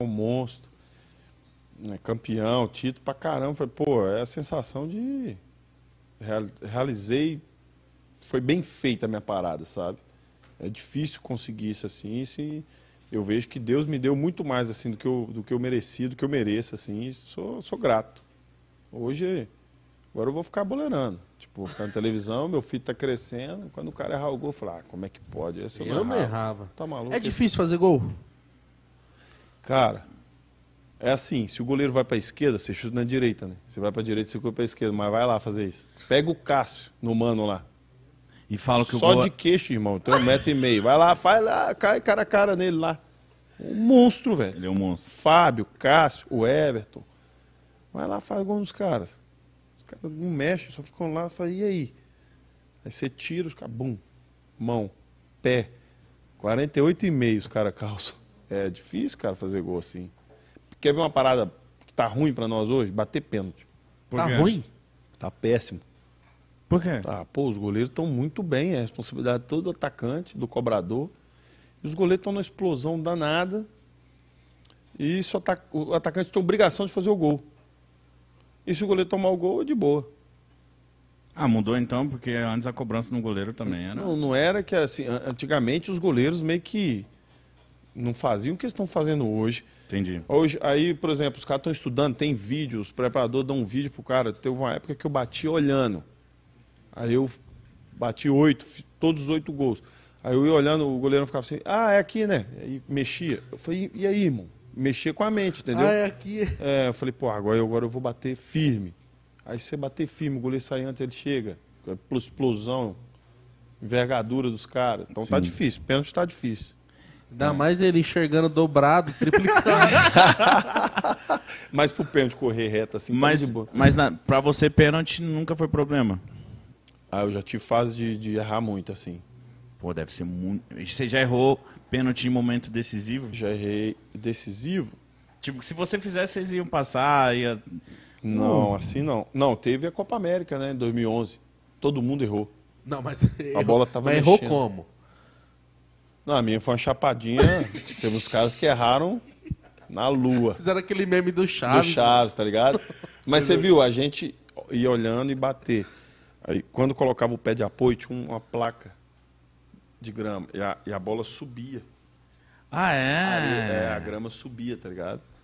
um monstro, né, campeão, título pra caramba. Falei, pô, é a sensação de. Realizei. Foi bem feita a minha parada, sabe? É difícil conseguir isso assim. Isso, eu vejo que Deus me deu muito mais assim do que eu, do que eu mereci, do que eu mereço, assim. sou, sou grato. Hoje. Agora eu vou ficar boleirando. Tipo, vou ficar na televisão, meu filho tá crescendo. Quando o cara errar o gol, eu falo, ah, como é que pode? Esse é eu, eu não, errava. Tá maluco? É difícil fazer gol? Cara, é assim, se o goleiro vai para a esquerda, você chuta na direita, né? Você vai para a direita, você chuta para a esquerda, mas vai lá fazer isso. Pega o Cássio no mano lá. E fala que Só o Só de queixo, irmão, tem um metro e meio. Vai lá, faz lá, cai cara a cara nele lá. Um monstro, velho. Ele é um monstro. Fábio, Cássio, o Everton. Vai lá, faz gol nos caras. Os caras não mexem, só ficam lá, fala, e aí? Aí você tira os caras, bum, mão, pé. 48,5 os caras calçam. É difícil, cara, fazer gol assim. Quer ver uma parada que tá ruim para nós hoje? Bater pênalti. Por tá quê? ruim? Tá péssimo. Por quê? Tá, pô, os goleiros estão muito bem, é a responsabilidade todo do atacante, do cobrador. E os goleiros estão numa explosão danada. E só o atacante tem obrigação de fazer o gol. E se o goleiro tomar o gol, é de boa. Ah, mudou então, porque antes a cobrança no goleiro também era. Não, não era que assim. Antigamente os goleiros meio que não faziam, o que eles estão fazendo hoje. Entendi. Hoje, aí, por exemplo, os caras estão estudando, tem vídeo, os preparadores dão um vídeo pro cara. Teve uma época que eu bati olhando. Aí eu bati oito, todos os oito gols. Aí eu ia olhando, o goleiro ficava assim, ah, é aqui, né? Aí mexia. Eu falei, e aí, irmão? Mexia com a mente, entendeu? Ah, é aqui. É, eu falei, pô, agora, agora eu vou bater firme. Aí você bater firme, o goleiro sai antes, ele chega. É explosão, envergadura dos caras. Então tá Sim. tá difícil, pênalti tá difícil. Ainda mais ele enxergando dobrado, triplicado. mas pro pênalti correr reto assim, tá mas, tá mas na, pra você pênalti nunca foi problema. Ah, eu já tive fase de, de errar muito, assim. Pô, deve ser muito. Você já errou pênalti em momento decisivo? Já errei decisivo? Tipo, se você fizesse, vocês iam passar. Ia... Não, assim não. Não, teve a Copa América, né, em 2011. Todo mundo errou. Não, mas. A errou, bola tava mas mexendo. errou como? Não, a minha foi uma chapadinha. teve uns caras que erraram na lua. Fizeram aquele meme do Chaves. Do Chaves, né? tá ligado? Mas você viu, a gente ia olhando e bater. Aí, quando colocava o pé de apoio, tinha uma placa de grama. E a, e a bola subia. Ah, é? Aí, é? A grama subia, tá ligado?